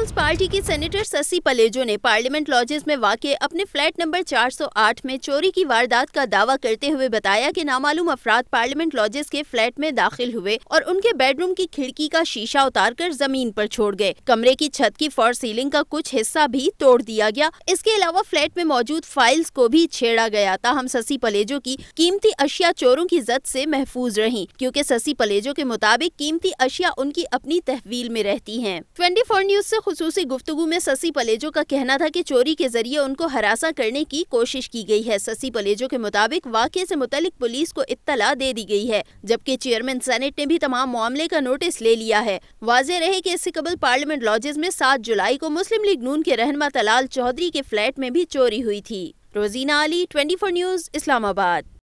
peoples party की senator Sassui Palijo ने parliament lodges में वाक अपने फ्लैट नंबर 408 में चोरी की वारदात का दावा करते हुए बताया कि नामालूम अफराद पार्लियामेंट लॉजेस के फ्लैट में दाखिल हुए और उनके बेडरूम की खिड़की का शीशा उतार कर जमीन पर छोड़ गए कमरे की छत की फॉर सीलिंग का कुछ हिस्सा भी तोड़ दिया गया इसके अलावा फ्लैट में मौजूद फाइल्स को भी छेड़ा गया था हम शशि पलेजो की कीमती अशिया चोरों की जद ऐसी महफूज रही क्यूँकी शशि पलेजो के मुताबिक कीमती अशिया उनकी अपनी तहवील में रहती है ट्वेंटी न्यूज ऐसी खसूसी गुफ्तु में ससी पलेजो का कहना था कि चोरी के जरिए उनको हरासा करने की कोशिश की गई है ससी पलेजो के मुताबिक वाक़े से मुतलिक पुलिस को इत्तला दे दी गई है जबकि चेयरमैन सेनेट ने भी तमाम मामले का नोटिस ले लिया है वाजह रहे की इससे कबल पार्लियामेंट लॉजेज में सात जुलाई को मुस्लिम लीग नून के रहनमा तलाल चौधरी के फ्लैट में भी चोरी हुई थी रोजीना अली ट्वेंटी न्यूज इस्लामाबाद